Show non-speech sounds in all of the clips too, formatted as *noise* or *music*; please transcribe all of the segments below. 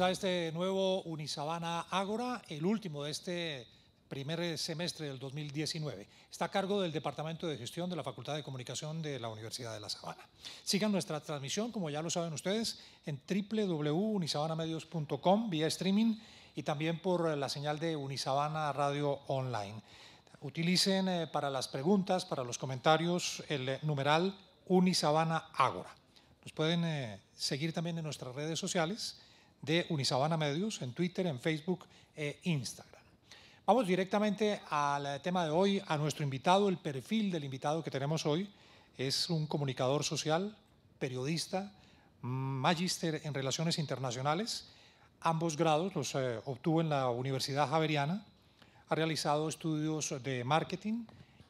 a este nuevo Unisabana Ágora, el último de este primer semestre del 2019. Está a cargo del Departamento de Gestión de la Facultad de Comunicación de la Universidad de La Sabana. Sigan nuestra transmisión, como ya lo saben ustedes, en www.unisabanamedios.com vía streaming y también por la señal de Unisabana Radio Online. Utilicen eh, para las preguntas, para los comentarios, el numeral Unisabana Ágora. Nos pueden eh, seguir también en nuestras redes sociales de Unisabana Medios en Twitter, en Facebook e Instagram. Vamos directamente al tema de hoy, a nuestro invitado, el perfil del invitado que tenemos hoy. Es un comunicador social, periodista, magíster en relaciones internacionales. Ambos grados los eh, obtuvo en la Universidad Javeriana. Ha realizado estudios de marketing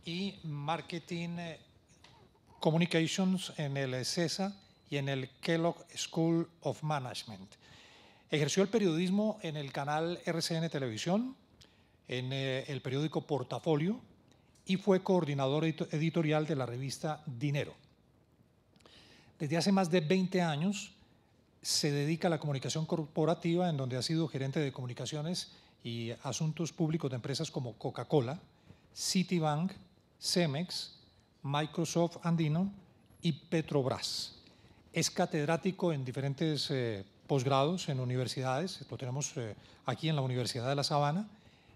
y marketing eh, communications en el CESA y en el Kellogg School of Management. Ejerció el periodismo en el canal RCN Televisión, en eh, el periódico Portafolio y fue coordinador editorial de la revista Dinero. Desde hace más de 20 años se dedica a la comunicación corporativa, en donde ha sido gerente de comunicaciones y asuntos públicos de empresas como Coca-Cola, Citibank, Cemex, Microsoft Andino y Petrobras. Es catedrático en diferentes eh, posgrados en universidades. Lo tenemos eh, aquí en la Universidad de La Sabana,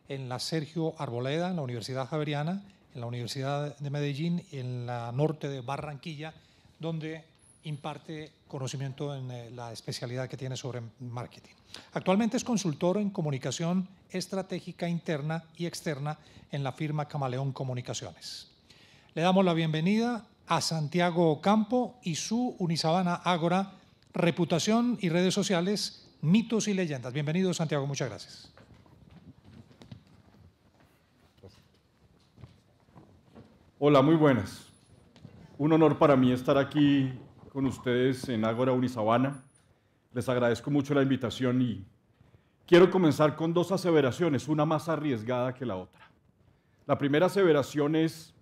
en la Sergio Arboleda, en la Universidad Javeriana, en la Universidad de Medellín y en la norte de Barranquilla, donde imparte conocimiento en eh, la especialidad que tiene sobre marketing. Actualmente es consultor en comunicación estratégica interna y externa en la firma Camaleón Comunicaciones. Le damos la bienvenida a Santiago Campo y su Unisabana Ágora reputación y redes sociales, mitos y leyendas. Bienvenido, Santiago, muchas gracias. Hola, muy buenas. Un honor para mí estar aquí con ustedes en Ágora Unisabana. Les agradezco mucho la invitación y quiero comenzar con dos aseveraciones, una más arriesgada que la otra. La primera aseveración es,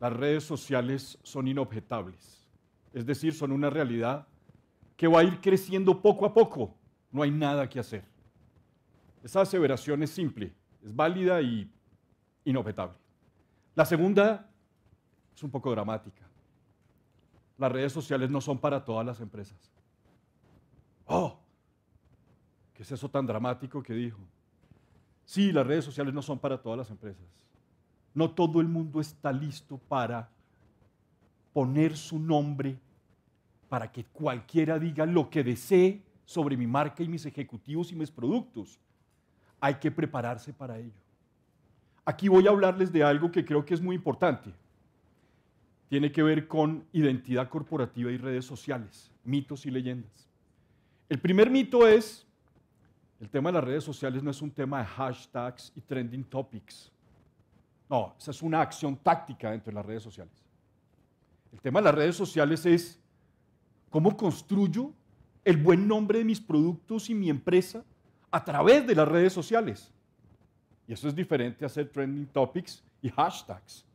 las redes sociales son inobjetables es decir, son una realidad que va a ir creciendo poco a poco. No hay nada que hacer. Esa aseveración es simple, es válida y inobjetable. La segunda es un poco dramática. Las redes sociales no son para todas las empresas. ¡Oh! ¿Qué es eso tan dramático que dijo? Sí, las redes sociales no son para todas las empresas. No todo el mundo está listo para poner su nombre para que cualquiera diga lo que desee sobre mi marca y mis ejecutivos y mis productos. Hay que prepararse para ello. Aquí voy a hablarles de algo que creo que es muy importante. Tiene que ver con identidad corporativa y redes sociales, mitos y leyendas. El primer mito es, el tema de las redes sociales no es un tema de hashtags y trending topics. No, esa es una acción táctica dentro de las redes sociales. El tema de las redes sociales es cómo construyo el buen nombre de mis productos y mi empresa a través de las redes sociales. Y eso es diferente a hacer trending topics y hashtags.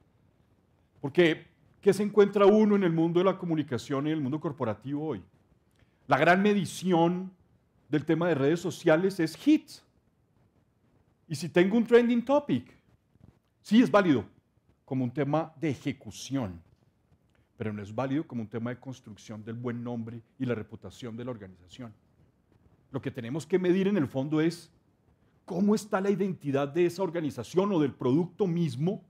Porque, ¿qué se encuentra uno en el mundo de la comunicación y en el mundo corporativo hoy? La gran medición del tema de redes sociales es hits. Y si tengo un trending topic, sí es válido como un tema de ejecución pero no es válido como un tema de construcción del buen nombre y la reputación de la organización. Lo que tenemos que medir en el fondo es cómo está la identidad de esa organización o del producto mismo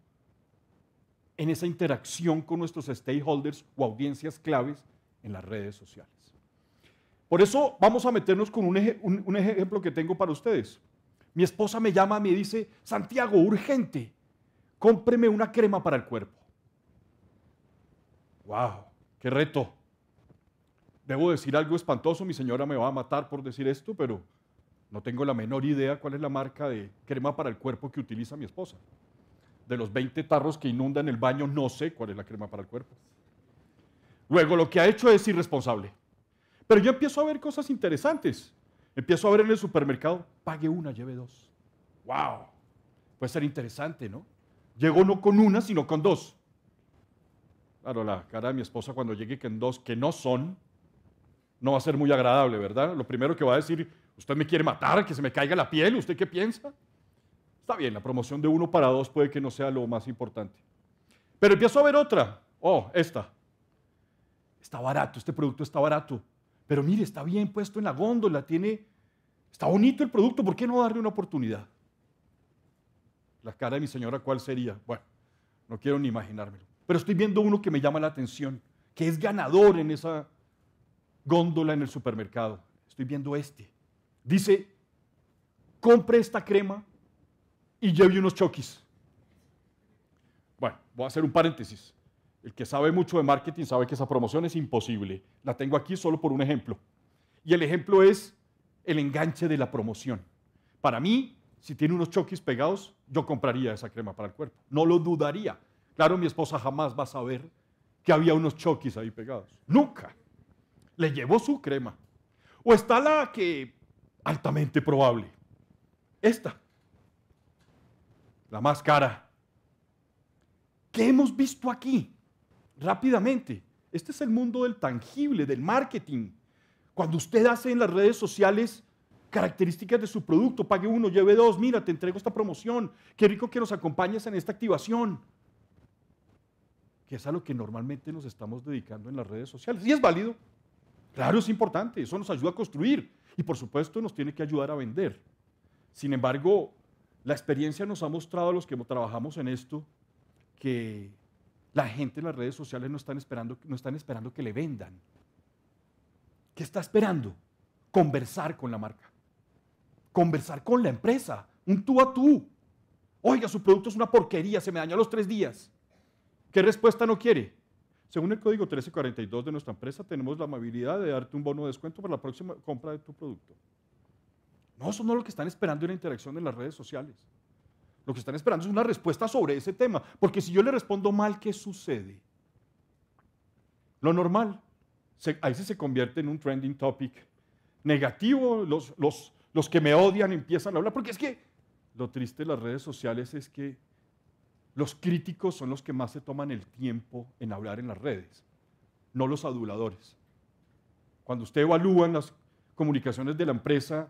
en esa interacción con nuestros stakeholders o audiencias claves en las redes sociales. Por eso vamos a meternos con un, ejemplo que tengo para ustedes. Mi esposa me llama y me dice, Santiago, urgente, cómpreme una crema para el cuerpo. ¡Wow! ¡Qué reto! Debo decir algo espantoso, mi señora me va a matar por decir esto, pero no tengo la menor idea cuál es la marca de crema para el cuerpo que utiliza mi esposa. De los 20 tarros que inundan el baño, no sé cuál es la crema para el cuerpo. Luego, lo que ha hecho es irresponsable. Pero yo empiezo a ver cosas interesantes. Empiezo a ver en el supermercado, pague una, lleve dos. ¡Wow! Puede ser interesante, ¿no? Llegó no con una, sino con dos. Claro, la cara de mi esposa cuando llegue que, en dos, que no son, no va a ser muy agradable, ¿verdad? Lo primero que va a decir, usted me quiere matar, que se me caiga la piel, ¿usted qué piensa? Está bien, la promoción de uno para dos puede que no sea lo más importante. Pero empiezo a ver otra. Oh, esta. Está barato, este producto está barato. Pero mire, está bien puesto en la góndola, tiene, está bonito el producto, ¿por qué no darle una oportunidad? La cara de mi señora, ¿cuál sería? Bueno, no quiero ni imaginármelo pero estoy viendo uno que me llama la atención, que es ganador en esa góndola en el supermercado. Estoy viendo este. Dice, compre esta crema y lleve unos choquis. Bueno, voy a hacer un paréntesis. El que sabe mucho de marketing sabe que esa promoción es imposible. La tengo aquí solo por un ejemplo. Y el ejemplo es el enganche de la promoción. Para mí, si tiene unos choquis pegados, yo compraría esa crema para el cuerpo. No lo dudaría. Claro, mi esposa jamás va a saber que había unos choquis ahí pegados. Nunca. Le llevó su crema. O está la que altamente probable. Esta. La más cara. ¿Qué hemos visto aquí? Rápidamente. Este es el mundo del tangible, del marketing. Cuando usted hace en las redes sociales características de su producto, pague uno, lleve dos, mira, te entrego esta promoción, qué rico que nos acompañes en esta activación que es a lo que normalmente nos estamos dedicando en las redes sociales. Y es válido, claro, es importante, eso nos ayuda a construir y por supuesto nos tiene que ayudar a vender. Sin embargo, la experiencia nos ha mostrado a los que trabajamos en esto que la gente en las redes sociales no están esperando, no están esperando que le vendan. ¿Qué está esperando? Conversar con la marca, conversar con la empresa, un tú a tú. Oiga, su producto es una porquería, se me daña los tres días. ¿Qué respuesta no quiere? Según el código 1342 de nuestra empresa, tenemos la amabilidad de darte un bono de descuento para la próxima compra de tu producto. No, eso no es lo que están esperando en la interacción en las redes sociales. Lo que están esperando es una respuesta sobre ese tema, porque si yo le respondo mal, ¿qué sucede? Lo normal, se, se convierte en un trending topic negativo, los, los, los que me odian empiezan a hablar, porque es que lo triste de las redes sociales es que los críticos son los que más se toman el tiempo en hablar en las redes, no los aduladores. Cuando usted evalúa en las comunicaciones de la empresa,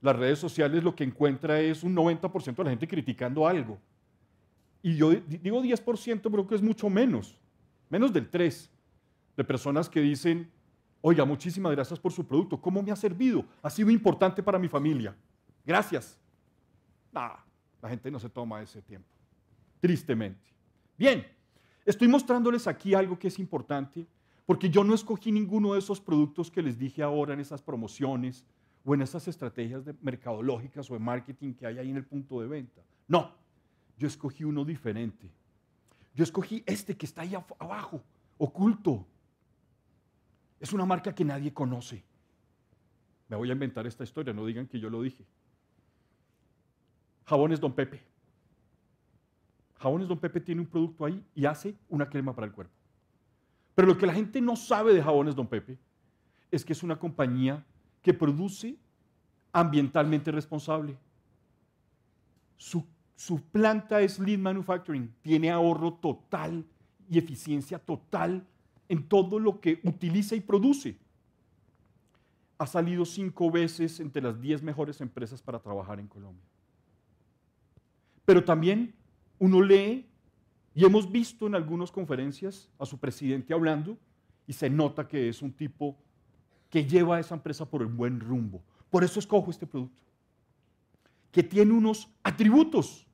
las redes sociales lo que encuentra es un 90% de la gente criticando algo. Y yo digo 10%, creo que es mucho menos, menos del 3%, de personas que dicen, oiga, muchísimas gracias por su producto, ¿cómo me ha servido? Ha sido importante para mi familia. Gracias. Nah, la gente no se toma ese tiempo tristemente. Bien, estoy mostrándoles aquí algo que es importante, porque yo no escogí ninguno de esos productos que les dije ahora en esas promociones o en esas estrategias de mercadológicas o de marketing que hay ahí en el punto de venta. No, yo escogí uno diferente. Yo escogí este que está ahí abajo, oculto. Es una marca que nadie conoce. Me voy a inventar esta historia, no digan que yo lo dije. Jabones Don Pepe. Jabones Don Pepe tiene un producto ahí y hace una crema para el cuerpo. Pero lo que la gente no sabe de Jabones Don Pepe es que es una compañía que produce ambientalmente responsable. Su, planta es Lean Manufacturing, tiene ahorro total y eficiencia total en todo lo que utiliza y produce. Ha salido cinco veces entre las diez mejores empresas para trabajar en Colombia. Pero también uno lee y hemos visto en algunas conferencias a su presidente hablando y se nota que es un tipo que lleva a esa empresa por el buen rumbo. Por eso escojo este producto, que tiene unos atributos,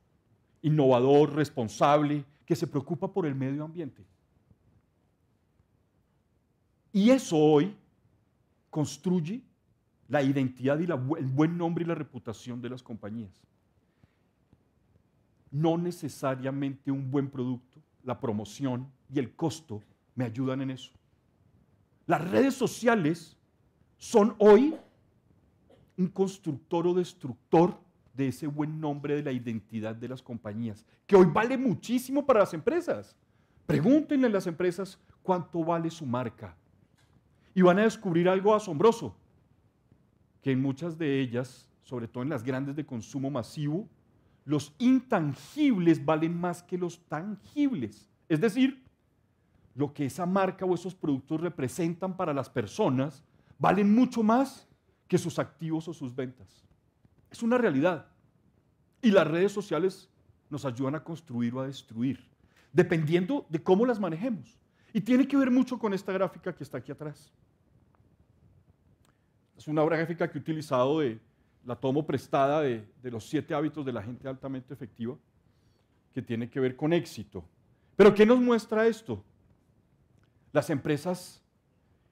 innovador, responsable, que se preocupa por el medio ambiente. Y eso hoy construye la identidad y la, el buen nombre y la reputación de las compañías no necesariamente un buen producto, la promoción y el costo me ayudan en eso. Las redes sociales son hoy un constructor o destructor de ese buen nombre de la identidad de las compañías, que hoy vale muchísimo para las empresas. Pregúntenle a las empresas cuánto vale su marca. Y van a descubrir algo asombroso, que en muchas de ellas, sobre todo en las grandes de consumo masivo, los intangibles valen más que los tangibles. Es decir, lo que esa marca o esos productos representan para las personas valen mucho más que sus activos o sus ventas. Es una realidad. Y las redes sociales nos ayudan a construir o a destruir, dependiendo de cómo las manejemos. Y tiene que ver mucho con esta gráfica que está aquí atrás. Es una gráfica que he utilizado de la tomo prestada de, los siete hábitos de la gente altamente efectiva, que tiene que ver con éxito. Pero ¿qué nos muestra esto? Las empresas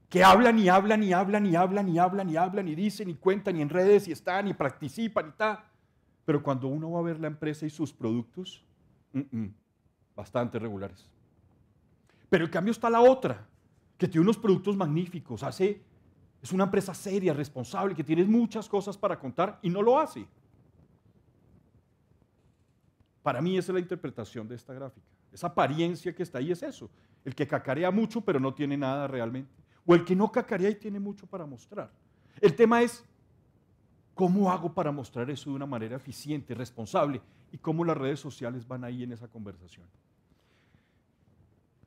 que hablan y hablan y hablan y hablan y hablan y hablan y dicen y cuentan y en redes y están y participan y tal. Pero cuando uno va a ver la empresa y sus productos, mm, mm, bastante regulares. Pero el cambio está la otra, que tiene unos productos magníficos, hace es una empresa seria, responsable, que tiene muchas cosas para contar y no lo hace. Para mí esa es la interpretación de esta gráfica. Esa apariencia que está ahí es eso. El que cacarea mucho pero no tiene nada realmente. O el que no cacarea y tiene mucho para mostrar. El tema es, ¿cómo hago para mostrar eso de una manera eficiente, responsable? Y cómo las redes sociales van ahí en esa conversación.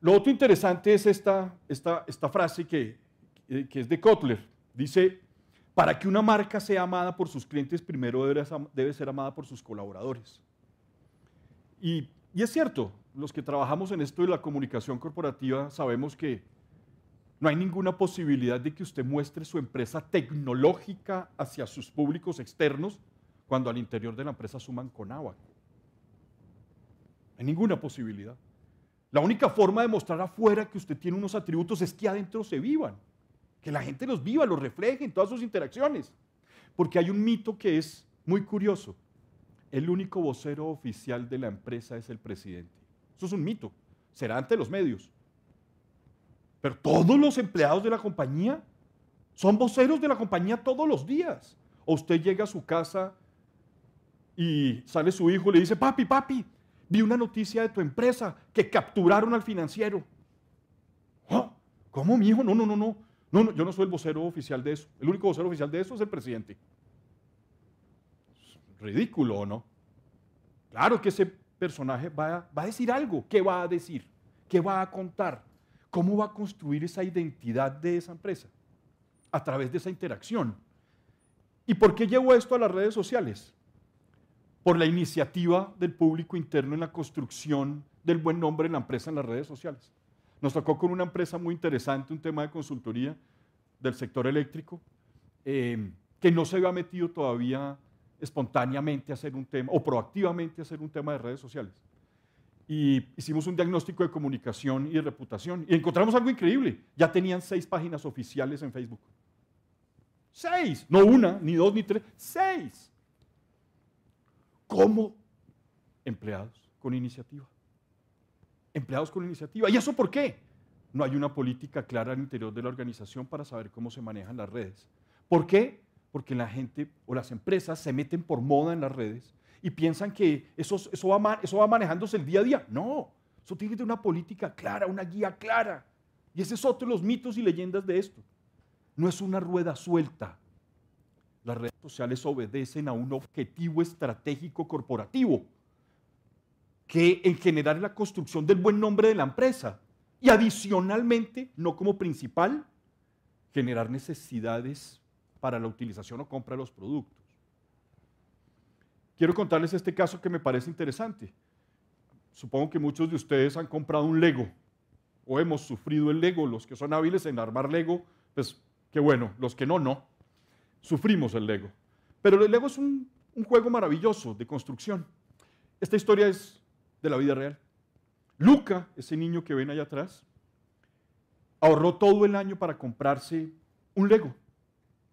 Lo otro interesante es esta, esta frase que eh, que es de Kotler. Dice, para que una marca sea amada por sus clientes, primero debe, ser amada por sus colaboradores. Y, y es cierto, los que trabajamos en esto de la comunicación corporativa sabemos que no hay ninguna posibilidad de que usted muestre su empresa tecnológica hacia sus públicos externos cuando al interior de la empresa suman con agua. Hay ninguna posibilidad. La única forma de mostrar afuera que usted tiene unos atributos es que adentro se vivan que la gente los viva, los refleje en todas sus interacciones. Porque hay un mito que es muy curioso. El único vocero oficial de la empresa es el presidente. Eso es un mito. Será ante los medios. Pero todos los empleados de la compañía son voceros de la compañía todos los días. O usted llega a su casa y sale su hijo y le dice, papi, papi, vi una noticia de tu empresa que capturaron al financiero. ¿Ah? ¿Cómo, mi hijo? No, no, no, no. No, yo no soy el vocero oficial de eso. El único vocero oficial de eso es el presidente. Ridículo, ¿o no? Claro que ese personaje va a, va a decir algo. ¿Qué va a decir? ¿Qué va a contar? ¿Cómo va a construir esa identidad de esa empresa? A través de esa interacción. ¿Y por qué llevo esto a las redes sociales? Por la iniciativa del público interno en la construcción del buen nombre de la empresa en las redes sociales. Nos tocó con una empresa muy interesante, un tema de consultoría del sector eléctrico, em, que no se había metido todavía espontáneamente a hacer un tema o proactivamente a hacer un tema de redes sociales. Y hicimos un diagnóstico de comunicación y reputación y encontramos algo increíble. Ya tenían seis páginas oficiales en Facebook. Seis, no una, ni dos, ni tres, seis. Como empleados con iniciativa empleados con iniciativa. ¿Y eso por qué? No hay una política clara al interior de la organización para saber cómo se manejan las redes. ¿Por qué? Porque la gente o las empresas se meten por moda en las redes y piensan que eso, eso, va, eso va manejándose el día a día. No, eso tiene que tener una política clara, una guía clara. Y ese es otro de los mitos y leyendas de esto. No es una rueda suelta. Las redes sociales obedecen a un objetivo estratégico corporativo que en generar la construcción del buen nombre de la empresa. Y adicionalmente, no como principal, generar necesidades para la utilización o compra de los productos. Quiero contarles este caso que me parece interesante. Supongo que muchos de ustedes han comprado un Lego o hemos sufrido el Lego. Los que son hábiles en armar Lego, pues qué bueno. Los que no, no. Sufrimos el Lego. Pero el Lego es un, un juego maravilloso de construcción. Esta historia es de la vida real. Luca, ese niño que ven allá atrás, ahorró todo el año para comprarse un Lego,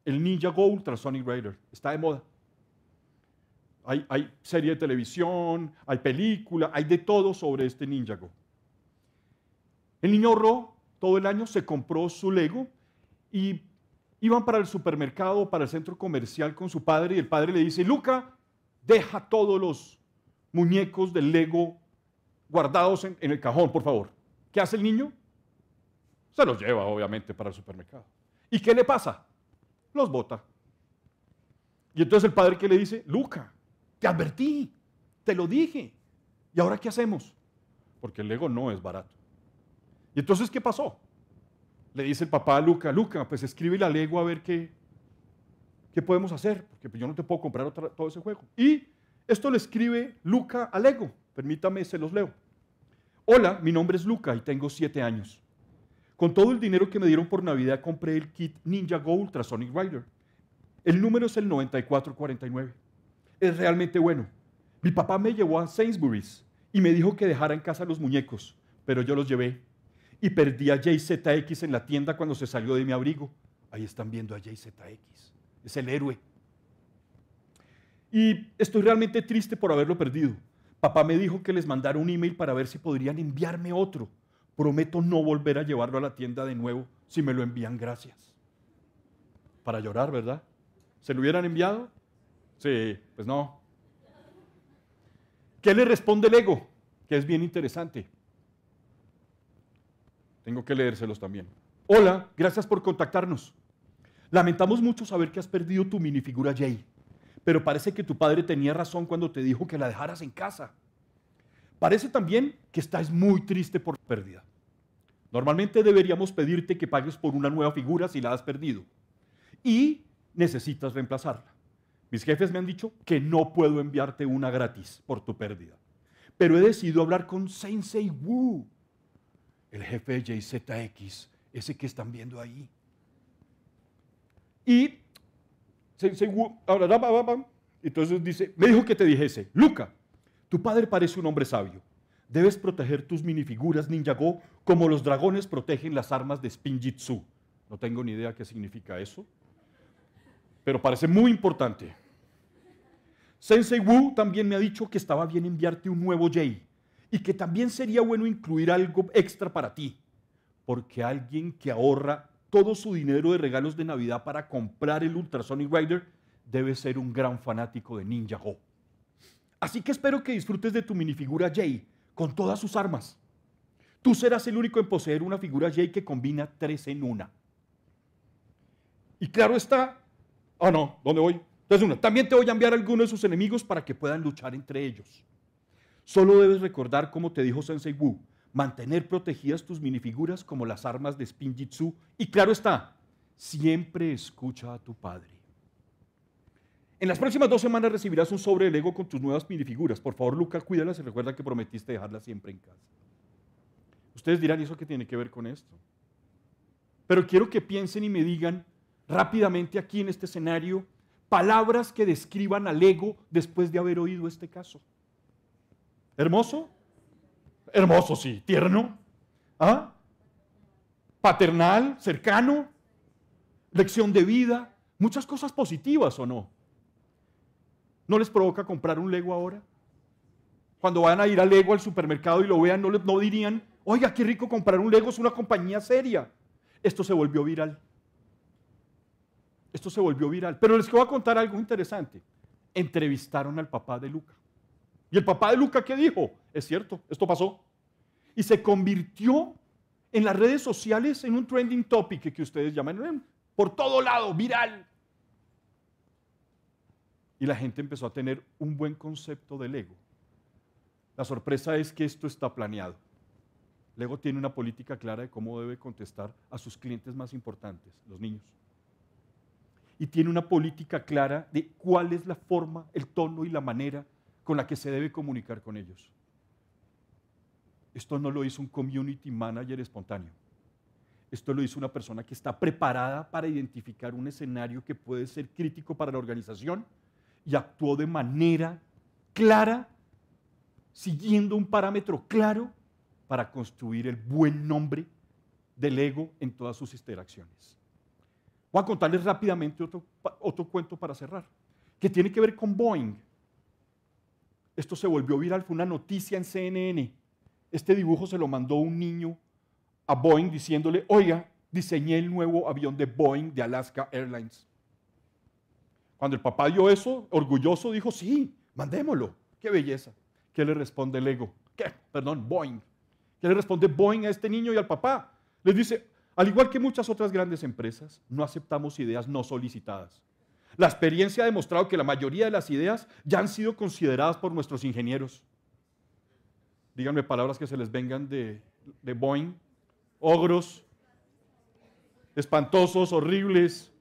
el Ninja Go Ultrasonic Raider. Está de moda. Hay, serie de televisión, hay película, hay de todo sobre este Ninja Go El niño ahorró todo el año, se compró su Lego y iban para el supermercado, para el centro comercial con su padre y el padre le dice, Luca, deja todos los muñecos de Lego guardados en, el cajón, por favor. ¿Qué hace el niño? Se los lleva, obviamente, para el supermercado. ¿Y qué le pasa? Los bota. Y entonces el padre que le dice, Luca, te advertí, te lo dije. ¿Y ahora qué hacemos? Porque el Lego no es barato. ¿Y entonces qué pasó? Le dice el papá a Luca, Luca, pues escribe la Lego a ver qué, qué podemos hacer, porque yo no te puedo comprar todo ese juego. Y esto lo escribe Luca Alego. Permítame, se los leo. Hola, mi nombre es Luca y tengo siete años. Con todo el dinero que me dieron por Navidad compré el kit Ninja Go Sonic Rider. El número es el 9449. Es realmente bueno. Mi papá me llevó a Sainsbury's y me dijo que dejara en casa los muñecos, pero yo los llevé. Y perdí a JZX en la tienda cuando se salió de mi abrigo. Ahí están viendo a JZX. Es el héroe y estoy realmente triste por haberlo perdido. Papá me dijo que les mandara un email para ver si podrían enviarme otro. Prometo no volver a llevarlo a la tienda de nuevo si me lo envían gracias. Para llorar, ¿verdad? ¿Se lo hubieran enviado? Sí, pues no. ¿Qué le responde el ego? Que es bien interesante. Tengo que leérselos también. Hola, gracias por contactarnos. Lamentamos mucho saber que has perdido tu minifigura Jay pero parece que tu padre tenía razón cuando te dijo que la dejaras en casa. Parece también que estás muy triste por la pérdida. Normalmente deberíamos pedirte que pagues por una nueva figura si la has perdido. Y necesitas reemplazarla. Mis jefes me han dicho que no puedo enviarte una gratis por tu pérdida. Pero he decidido hablar con Sensei Wu, el jefe de JZX, ese que están viendo ahí. Y ahora, Entonces dice, me dijo que te dijese, Luca, tu padre parece un hombre sabio. Debes proteger tus minifiguras Ninjago como los dragones protegen las armas de Spinjitzu. No tengo ni idea qué significa eso, pero parece muy importante. Sensei Wu también me ha dicho que estaba bien enviarte un nuevo Jay y que también sería bueno incluir algo extra para ti, porque alguien que ahorra todo su dinero de regalos de Navidad para comprar el Ultrasonic Rider, debe ser un gran fanático de Ninja Go. Así que espero que disfrutes de tu minifigura Jay con todas sus armas. Tú serás el único en poseer una figura Jay que combina tres en una. Y claro está, ah oh no, ¿dónde voy? en una, también te voy a enviar algunos alguno de sus enemigos para que puedan luchar entre ellos. Solo debes recordar como te dijo Sensei Wu, mantener protegidas tus minifiguras como las armas de Spin Y claro está, siempre escucha a tu padre. En las próximas dos semanas recibirás un sobre de Lego con tus nuevas minifiguras. Por favor, Luca, cuídalas y recuerda que prometiste dejarlas siempre en casa. Ustedes dirán, ¿y eso qué tiene que ver con esto? Pero quiero que piensen y me digan rápidamente aquí en este escenario palabras que describan al ego después de haber oído este caso. ¿Hermoso? hermoso, sí, tierno, ¿ah? paternal, cercano, lección de vida, muchas cosas positivas o no. ¿No les provoca comprar un Lego ahora? Cuando van a ir al Lego al supermercado y lo vean, no, no dirían, oiga, qué rico comprar un Lego, es una compañía seria. Esto se volvió viral. Esto se volvió viral. Pero les voy a contar algo interesante. Entrevistaron al papá de Luca. ¿Y el papá de Luca qué dijo? es cierto, esto pasó. Y se convirtió en las redes sociales en un trending topic que ustedes llaman ¿eh? por todo lado, viral. Y la gente empezó a tener un buen concepto del ego. La sorpresa es que esto está planeado. Lego tiene una política clara de cómo debe contestar a sus clientes más importantes, los niños. Y tiene una política clara de cuál es la forma, el tono y la manera con la que se debe comunicar con ellos. Esto no lo hizo un community manager espontáneo. Esto lo hizo una persona que está preparada para identificar un escenario que puede ser crítico para la organización y actuó de manera clara, siguiendo un parámetro claro para construir el buen nombre del ego en todas sus interacciones. Voy a contarles rápidamente otro, otro cuento para cerrar, que tiene que ver con Boeing. Esto se volvió viral, fue una noticia en CNN. Este dibujo se lo mandó un niño a Boeing diciéndole, oiga, diseñé el nuevo avión de Boeing de Alaska Airlines. Cuando el papá dio eso, orgulloso, dijo, sí, mandémoslo. Qué belleza. ¿Qué le responde el ego? ¿Qué? Perdón, Boeing. ¿Qué le responde Boeing a este niño y al papá? Les dice, al igual que muchas otras grandes empresas, no aceptamos ideas no solicitadas. La experiencia ha demostrado que la mayoría de las ideas ya han sido consideradas por nuestros ingenieros díganme palabras que se les vengan de, Boeing, ogros, espantosos, horribles.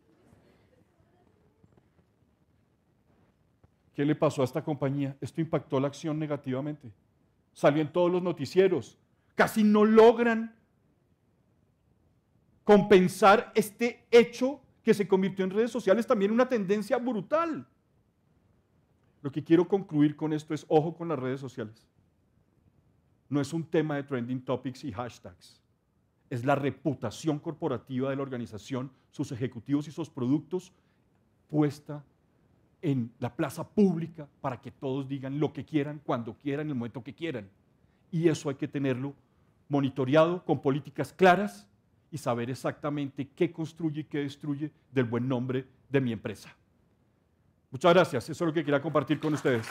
¿Qué le pasó a esta compañía? Esto impactó la acción negativamente. Salió en todos los noticieros. Casi no logran compensar este hecho que se convirtió en redes sociales también una tendencia brutal. Lo que quiero concluir con esto es ojo con las redes sociales no es un tema de trending topics y hashtags. Es la reputación corporativa de la organización, sus ejecutivos y sus productos puesta en la plaza pública para que todos digan lo que quieran, cuando quieran, en el momento que quieran. Y eso hay que tenerlo monitoreado con políticas claras y saber exactamente qué construye y qué destruye del buen nombre de mi empresa. Muchas gracias. Eso es lo que quería compartir con ustedes.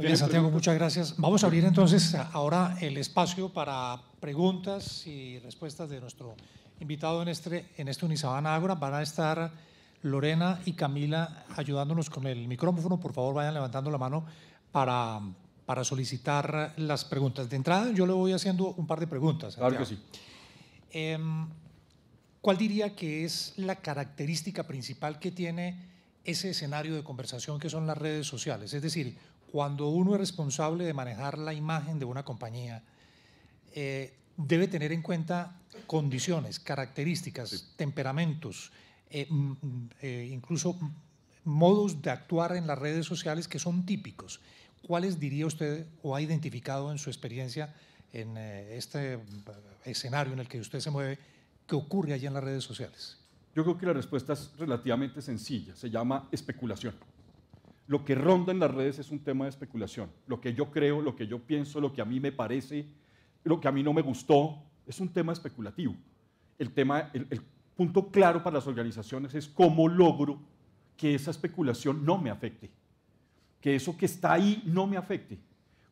Bien, Santiago, muchas gracias. Vamos a abrir entonces ahora el espacio para preguntas y respuestas de nuestro invitado en este, en este Unisabana Van a estar Lorena y Camila ayudándonos con el micrófono. Por favor, vayan levantando la mano para, para solicitar las preguntas. De entrada, yo le voy haciendo un par de preguntas. Claro que sí. Em, ¿Cuál diría que es la característica principal que tiene ese escenario de conversación que son las redes sociales? Es decir, cuando uno es responsable de manejar la imagen de una compañía, eh, debe tener en cuenta condiciones, características, temperamentos, eh, mm, mm, eh, incluso modos de actuar en las redes sociales que son típicos. ¿Cuáles diría usted o ha identificado en su experiencia en este escenario en el que usted se mueve que ocurre allí en las redes sociales? Yo creo que la respuesta es relativamente sencilla, se llama especulación lo que ronda en las redes es un tema de especulación. Lo que yo creo, lo que yo pienso, lo que a mí me parece, lo que a mí no me gustó, es un tema especulativo. El, tema, el, punto claro para las organizaciones es cómo logro que esa especulación no me afecte, que eso que está ahí no me afecte.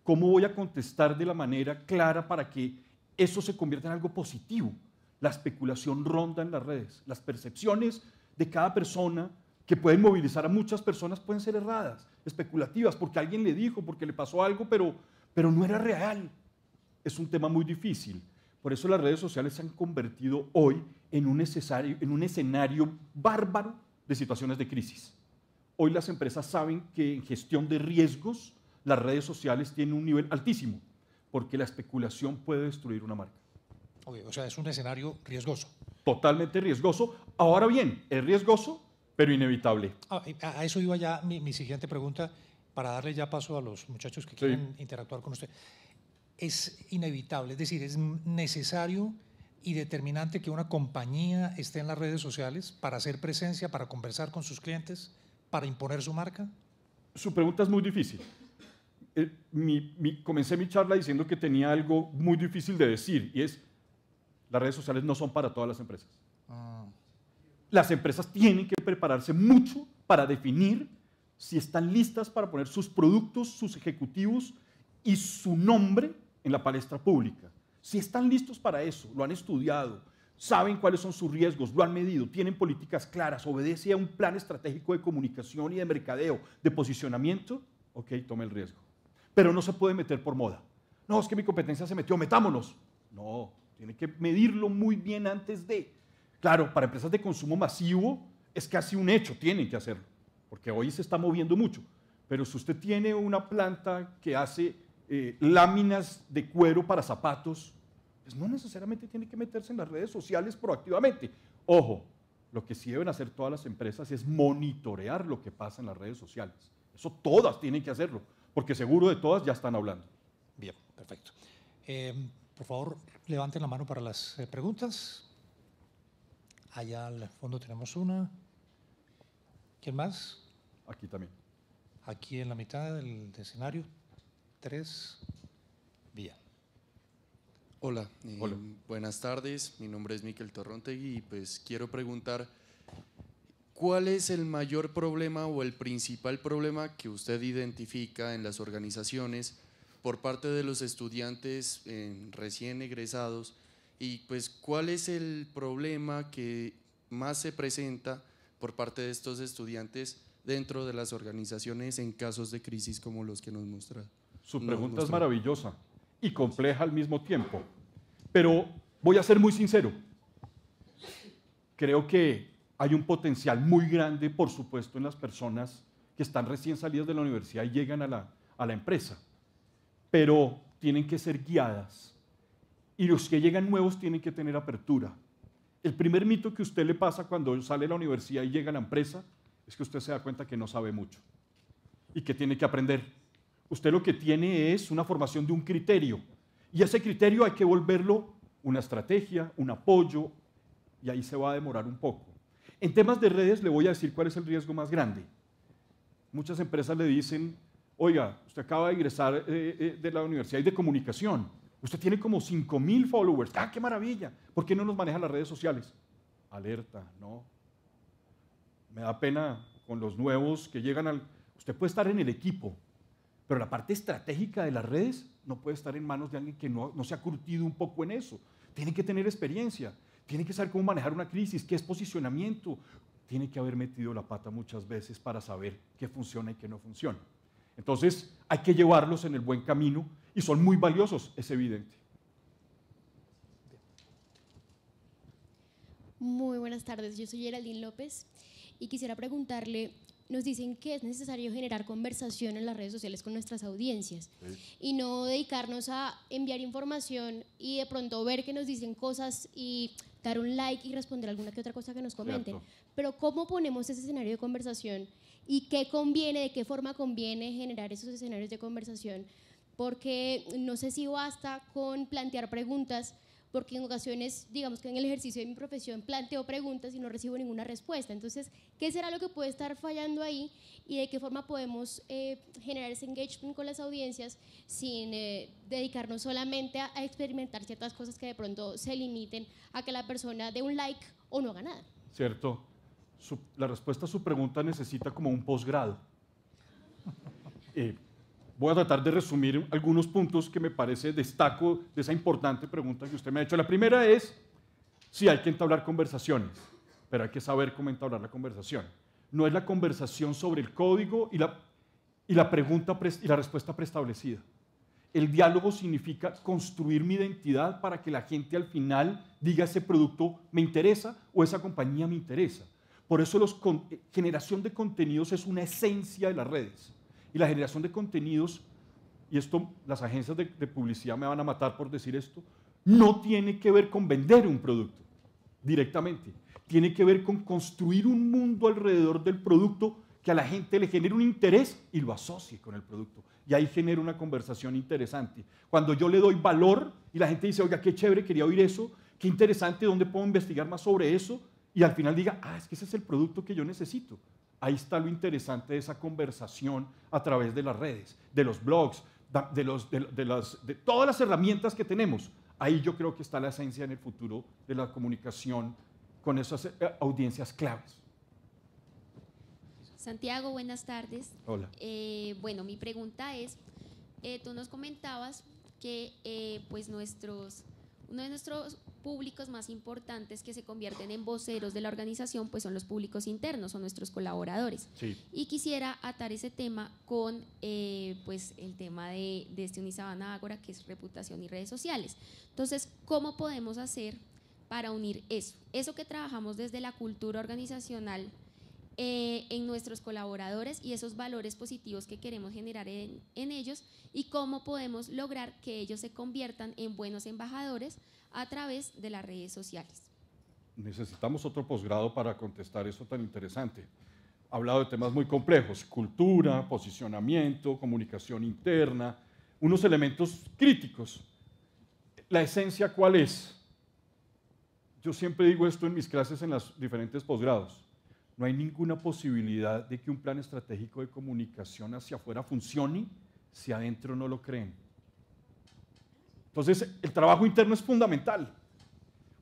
¿Cómo voy a contestar de la manera clara para que eso se convierta en algo positivo? La especulación ronda en las redes. Las percepciones de cada persona que pueden movilizar a muchas personas pueden ser erradas, especulativas, porque alguien le dijo, porque le pasó algo, pero, pero no era real. Es un tema muy difícil. Por eso las redes sociales se han convertido hoy en un, necesario, en un escenario bárbaro de situaciones de crisis. Hoy las empresas saben que en gestión de riesgos las redes sociales tienen un nivel altísimo, porque la especulación puede destruir una marca. o sea, es un escenario riesgoso. Totalmente riesgoso. Ahora bien, es riesgoso pero inevitable. Ah, a, eso iba ya mi, siguiente pregunta, para darle ya paso a los muchachos que quieren interactuar con usted. Es inevitable, es decir, es necesario y determinante que una compañía esté en las redes sociales para hacer presencia, para conversar con sus clientes, para imponer su marca. Su pregunta es muy difícil. Eh, comencé mi charla diciendo que tenía algo muy difícil de decir y es, las redes sociales no son para todas las empresas. Ah. Las empresas tienen que prepararse mucho para definir si están listas para poner sus productos, sus ejecutivos y su nombre en la palestra pública. Si están listos para eso, lo han estudiado, saben cuáles son sus riesgos, lo han medido, tienen políticas claras, obedece a un plan estratégico de comunicación y de mercadeo, de posicionamiento, ok, tome el riesgo. Pero no se puede meter por moda. No, es que mi competencia se metió, metámonos. No, tiene que medirlo muy bien antes de. Claro, para empresas de consumo masivo es casi un hecho, tienen que hacerlo, porque hoy se está moviendo mucho. Pero si usted tiene una planta que hace eh, láminas de cuero para zapatos, pues no necesariamente tiene que meterse en las redes sociales proactivamente. Ojo, lo que sí deben hacer todas las empresas es monitorear lo que pasa en las redes sociales. Eso todas tienen que hacerlo, porque seguro de todas ya están hablando. Bien, perfecto. Eh, por favor, levanten la mano para las eh, preguntas. Allá al fondo tenemos una. ¿Quién más? Aquí también. Aquí en la mitad del, escenario. Tres. Vía. Eh, Hola, buenas tardes. Mi nombre es Miquel Torrontegui y pues quiero preguntar cuál es el mayor problema o el principal problema que usted identifica en las organizaciones por parte de los estudiantes eh, recién egresados y pues, ¿cuál es el problema que más se presenta por parte de estos estudiantes dentro de las organizaciones en casos de crisis como los que nos muestra? Su pregunta es maravillosa y compleja al mismo tiempo, pero voy a ser muy sincero. Creo que hay un potencial muy grande, por supuesto, en las personas que están recién salidas de la universidad y llegan a la empresa, pero tienen que ser guiadas y los que llegan nuevos tienen que tener apertura. El primer mito que usted le pasa cuando sale de la universidad y llega a la empresa es que usted se da cuenta que no sabe mucho y que tiene que aprender. Usted lo que tiene es una formación de un criterio y ese criterio hay que volverlo una estrategia, un apoyo y ahí se va a demorar un poco. En temas de redes le voy a decir cuál es el riesgo más grande. Muchas empresas le dicen, oiga, usted acaba de ingresar eh, eh, de la universidad y de comunicación Usted tiene como 5 mil followers. ¡Ah, qué maravilla! ¿Por qué no nos maneja las redes sociales? Alerta, no. Me da pena con los nuevos que llegan al... Usted puede estar en el equipo, pero la parte estratégica de las redes no puede estar en manos de alguien que no, se ha curtido un poco en eso. Tiene que tener experiencia, tiene que saber cómo manejar una crisis, qué es posicionamiento. Tiene que haber metido la pata muchas veces para saber qué funciona y qué no funciona. Entonces, hay que llevarlos en el buen camino y son muy valiosos, es evidente. Muy buenas tardes, yo soy Geraldine López y quisiera preguntarle, nos dicen que es necesario generar conversación en las redes sociales con nuestras audiencias y no dedicarnos a enviar información y de pronto ver que nos dicen cosas y dar un like y responder alguna que otra cosa que nos comenten. Pero ¿cómo ponemos ese escenario de conversación y qué conviene, de qué forma conviene generar esos escenarios de conversación porque no sé si basta con plantear preguntas, porque en ocasiones, digamos que en el ejercicio de mi profesión, planteo preguntas y no recibo ninguna respuesta. Entonces, ¿qué será lo que puede estar fallando ahí y de qué forma podemos eh, generar ese engagement con las audiencias sin eh, dedicarnos solamente a, experimentar ciertas cosas que de pronto se limiten a que la persona dé un like o no haga nada? Cierto. la respuesta a su pregunta necesita como un posgrado. *laughs* Eh, voy a tratar de resumir algunos puntos que me parece destaco de esa importante pregunta que usted me ha hecho. La primera es, sí, hay que entablar conversaciones, pero hay que saber cómo entablar la conversación. No es la conversación sobre el código y la, y la, pregunta y la respuesta preestablecida. El diálogo significa construir mi identidad para que la gente al final diga ese producto me interesa o esa compañía me interesa. Por eso la eh, generación de contenidos es una esencia de las redes y la generación de contenidos, y esto las agencias de, publicidad me van a matar por decir esto, no tiene que ver con vender un producto directamente. Tiene que ver con construir un mundo alrededor del producto que a la gente le genere un interés y lo asocie con el producto. Y ahí genera una conversación interesante. Cuando yo le doy valor y la gente dice, oiga, qué chévere, quería oír eso, qué interesante, ¿dónde puedo investigar más sobre eso? Y al final diga, ah, es que ese es el producto que yo necesito. Ahí está lo interesante de esa conversación a través de las redes, de los blogs, de, todas las herramientas que tenemos. Ahí yo creo que está la esencia en el futuro de la comunicación con esas eh, audiencias claves. Santiago, buenas tardes. Hola. Eh, bueno, mi pregunta es, eh, tú nos comentabas que pues nuestros uno de nuestros públicos más importantes que se convierten en voceros de la organización, pues son los públicos internos, son nuestros colaboradores. Y quisiera atar ese tema con eh, pues el tema de, de este Unisabana Ágora, que es reputación y redes sociales. Entonces, ¿cómo podemos hacer para unir eso? Eso que trabajamos desde la cultura organizacional eh, en nuestros colaboradores y esos valores positivos que queremos generar en, en ellos y cómo podemos lograr que ellos se conviertan en buenos embajadores a través de las redes sociales. Necesitamos otro posgrado para contestar eso tan interesante. Ha hablado de temas muy complejos, cultura, posicionamiento, comunicación interna, unos elementos críticos. ¿La esencia cuál es? Yo siempre digo esto en mis clases en los diferentes posgrados no hay ninguna posibilidad de que un plan estratégico de comunicación hacia afuera funcione si adentro no lo creen. Entonces, el trabajo interno es fundamental.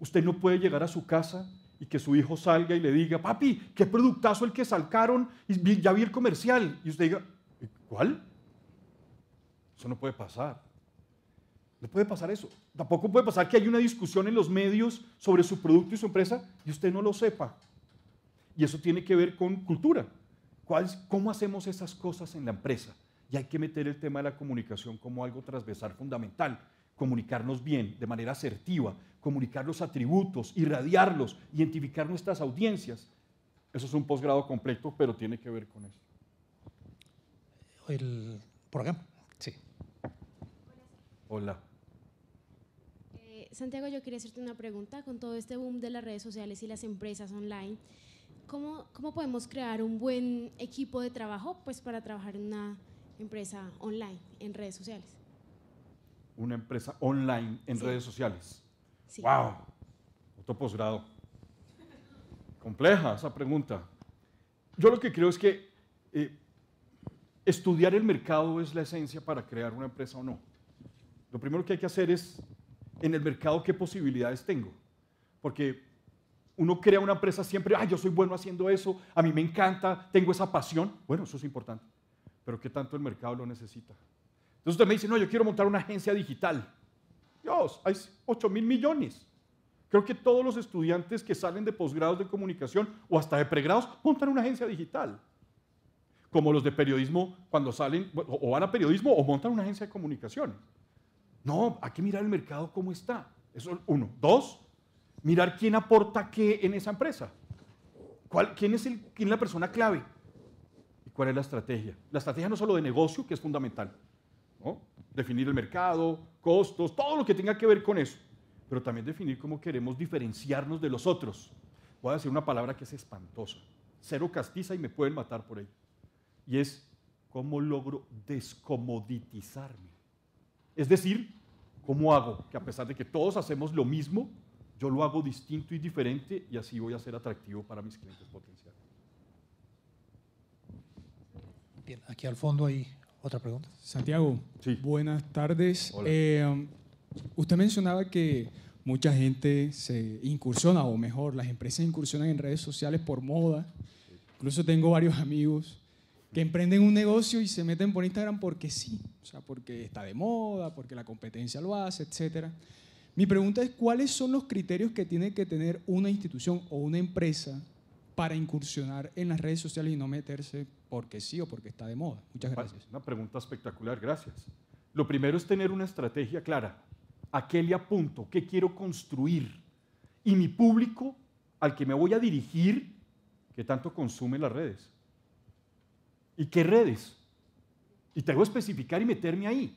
Usted no puede llegar a su casa y que su hijo salga y le diga, papi, qué productazo el que salcaron, y ya vi el comercial. Y usted diga, ¿cuál? Eso no puede pasar. No puede pasar eso. Tampoco puede pasar que haya una discusión en los medios sobre su producto y su empresa y usted no lo sepa. Y eso tiene que ver con cultura. ¿Cómo hacemos esas cosas en la empresa? Y hay que meter el tema de la comunicación como algo transversal fundamental. Comunicarnos bien, de manera asertiva, comunicar los atributos, irradiarlos, identificar nuestras audiencias. Eso es un posgrado completo, pero tiene que ver con eso. El programa, sí. Hola. Eh, Santiago, yo quería hacerte una pregunta. Con todo este boom de las redes sociales y las empresas online, ¿cómo, podemos crear un buen equipo de trabajo pues, para trabajar en una empresa online, en redes sociales? Una empresa online en redes sociales. ¡Wow! Otro posgrado. Compleja esa pregunta. Yo lo que creo es que eh, estudiar el mercado es la esencia para crear una empresa o no. Lo primero que hay que hacer es, en el mercado, ¿qué posibilidades tengo? Porque uno crea una empresa siempre, ay, yo soy bueno haciendo eso, a mí me encanta, tengo esa pasión. Bueno, eso es importante, pero ¿qué tanto el mercado lo necesita? Entonces usted me dice, no, yo quiero montar una agencia digital. Dios, hay 8 mil millones. Creo que todos los estudiantes que salen de posgrados de comunicación o hasta de pregrados montan una agencia digital. Como los de periodismo cuando salen o van a periodismo o montan una agencia de comunicación. No, hay que mirar el mercado cómo está. Eso es uno. Dos, mirar quién aporta qué en esa empresa. quién, es el, ¿Quién la persona clave? ¿Y cuál es la estrategia? La estrategia no solo de negocio, que es fundamental. Definir el mercado, costos, todo lo que tenga que ver con eso. Pero también definir cómo queremos diferenciarnos de los otros. Voy a decir una palabra que es espantosa. Cero castiza y me pueden matar por ello. Y es cómo logro descomoditizarme. Es decir, ¿cómo hago que a pesar de que todos hacemos lo mismo, yo lo hago distinto y diferente y así voy a ser atractivo para mis clientes potenciales. Bien, aquí al fondo hay otra pregunta. Santiago, buenas tardes. Eh, usted mencionaba que mucha gente se incursiona, o mejor, las empresas incursionan en redes sociales por moda. Incluso tengo varios amigos que emprenden un negocio y se meten por Instagram porque sí, o sea, porque está de moda, porque la competencia lo hace, etcétera. Mi pregunta es, ¿cuáles son los criterios que tiene que tener una institución o una empresa para incursionar en las redes sociales y no meterse porque sí o porque está de moda? Muchas gracias. Una pregunta espectacular, gracias. Lo primero es tener una estrategia clara. ¿A qué le apunto? ¿Qué quiero construir? Y mi público al que me voy a dirigir, que tanto consume las redes. ¿Y qué redes? Y tengo que especificar y meterme ahí.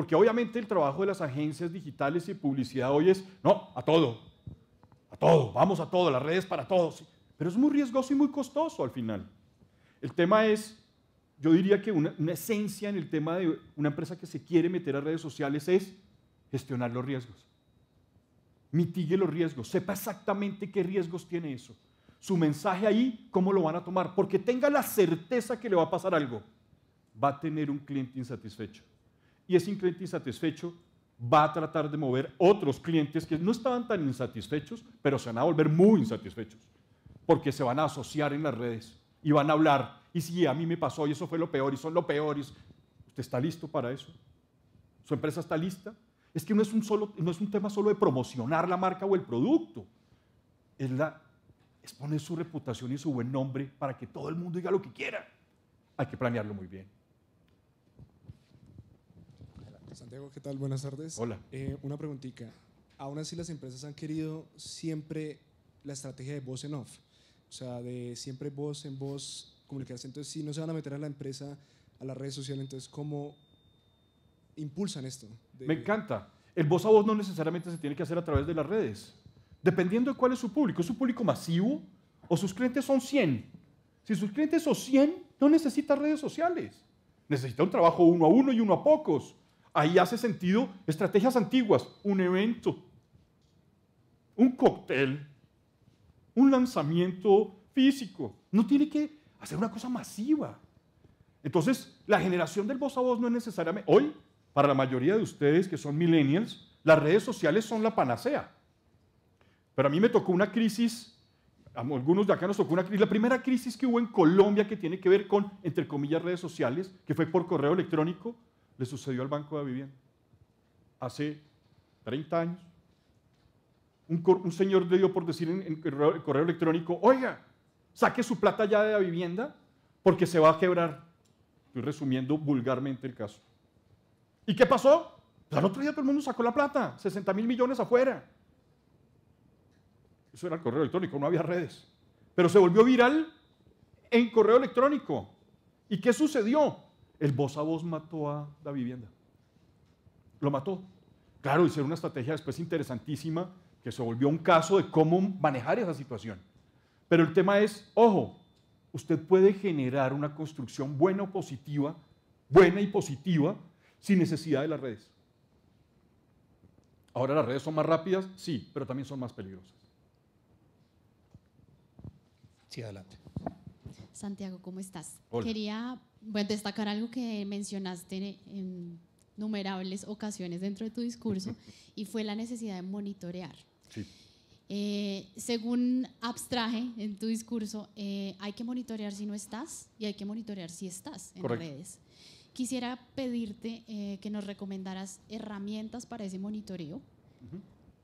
Porque obviamente el trabajo de las agencias digitales y publicidad hoy es, no, a todo, a todo, vamos a todo, las redes para todos. Pero es muy riesgoso y muy costoso al final. El tema es, yo diría que una, esencia en el tema de una empresa que se quiere meter a redes sociales es gestionar los riesgos. Mitigue los riesgos, sepa exactamente qué riesgos tiene eso. Su mensaje ahí, cómo lo van a tomar, porque tenga la certeza que le va a pasar algo. Va a tener un cliente insatisfecho y ese cliente insatisfecho va a tratar de mover otros clientes que no estaban tan insatisfechos, pero se van a volver muy insatisfechos, porque se van a asociar en las redes y van a hablar, y si a mí me pasó y eso fue lo peor y son lo peores. ¿usted está listo para eso? ¿Su empresa está lista? Es que no es, un solo, no es un tema solo de promocionar la marca o el producto, es, es poner su reputación y su buen nombre para que todo el mundo diga lo que quiera. Hay que planearlo muy bien. Santiago, ¿qué tal? Buenas tardes. Hola. Eh, una preguntita. Aún así las empresas han querido siempre la estrategia de voz en off, o sea, de siempre voz en voz comunicarse. Entonces, si no se van a meter a la empresa, a las redes sociales, entonces, ¿cómo impulsan esto? Me encanta. El voz a voz no necesariamente se tiene que hacer a través de las redes. Dependiendo de cuál es su público, ¿es su público masivo o sus clientes son 100? Si sus clientes son 100, no necesita redes sociales. Necesita un trabajo uno a uno y uno a pocos. Ahí hace sentido estrategias antiguas, un evento, un cóctel, un lanzamiento físico. No tiene que hacer una cosa masiva. Entonces, la generación del voz a voz no es necesariamente... Hoy, para la mayoría de ustedes que son millennials, las redes sociales son la panacea. Pero a mí me tocó una crisis, a algunos de acá nos tocó una crisis, la primera crisis que hubo en Colombia que tiene que ver con, entre comillas, redes sociales, que fue por correo electrónico, le sucedió al Banco de Vivienda hace 30 años. Un, señor le dio por decir en, correo, electrónico, oiga, saque su plata ya de la vivienda porque se va a quebrar. Estoy resumiendo vulgarmente el caso. ¿Y qué pasó? Al otro día todo el mundo sacó la plata, 60 mil millones afuera. Eso era el correo electrónico, no había redes. Pero se volvió viral en correo electrónico. ¿Y qué sucedió? El voz a voz mató a la vivienda. Lo mató. Claro, hicieron una estrategia después interesantísima que se volvió un caso de cómo manejar esa situación. Pero el tema es, ojo, usted puede generar una construcción buena o positiva, buena y positiva, sin necesidad de las redes. Ahora las redes son más rápidas, sí, pero también son más peligrosas. Sí, adelante. Santiago, ¿cómo estás? Quería destacar algo que mencionaste en numerables ocasiones dentro de tu discurso *laughs* y fue la necesidad de monitorear. Sí. Eh, según abstraje en tu discurso, eh, hay que monitorear si no estás y hay que monitorear si estás en redes. Quisiera pedirte eh, que nos recomendaras herramientas para ese monitoreo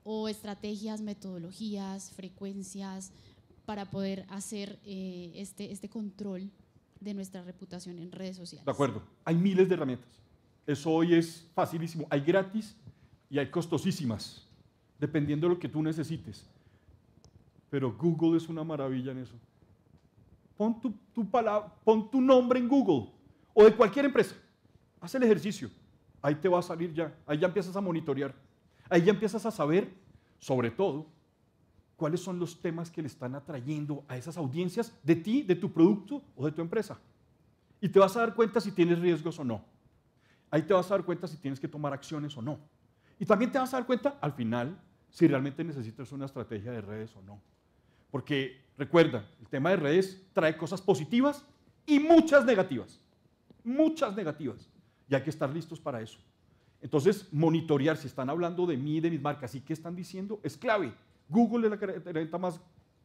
o estrategias, metodologías, frecuencias, para poder hacer eh, este, este control de nuestra reputación en redes sociales. De acuerdo, hay miles de herramientas. Eso hoy es facilísimo. Hay gratis y hay costosísimas, dependiendo de lo que tú necesites. Pero Google es una maravilla en eso. Pon tu, tu pon tu nombre en Google o de cualquier empresa. Haz el ejercicio. Ahí te va a salir ya. Ahí ya empiezas a monitorear. Ahí ya empiezas a saber, sobre todo, cuáles son los temas que le están atrayendo a esas audiencias de ti, de tu producto o de tu empresa. Y te vas a dar cuenta si tienes riesgos o no. Ahí te vas a dar cuenta si tienes que tomar acciones o no. Y también te vas a dar cuenta al final si realmente necesitas una estrategia de redes o no. Porque recuerda, el tema de redes trae cosas positivas y muchas negativas. Muchas negativas. Y hay que estar listos para eso. Entonces, monitorear si están hablando de mí, de mis marcas y qué están diciendo es clave. Google es la herramienta más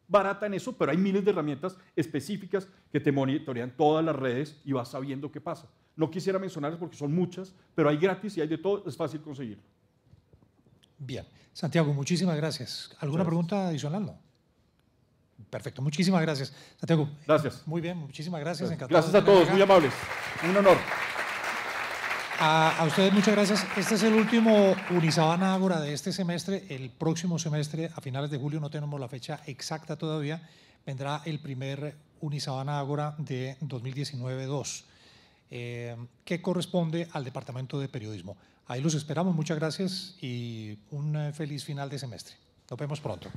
barata en eso, pero hay miles de herramientas específicas que te monitorean todas las redes y vas sabiendo qué pasa. No quisiera mencionarles porque son muchas, pero hay gratis y hay de todo, es fácil conseguirlo. Bien. Santiago, muchísimas gracias. ¿Alguna pregunta adicional? Perfecto, muchísimas gracias. Santiago. Gracias. Muy bien, muchísimas gracias. gracias, a todos, muy amables. Un honor. A, ustedes muchas gracias. Este es el último Unisabana Ágora de este semestre. El próximo semestre, a finales de julio, no tenemos la fecha exacta todavía, vendrá el primer Unisabana Ágora de 2019-2, eh, que corresponde al Departamento de Periodismo. Ahí los esperamos. Muchas gracias y un eh, feliz final de semestre. Nos vemos pronto.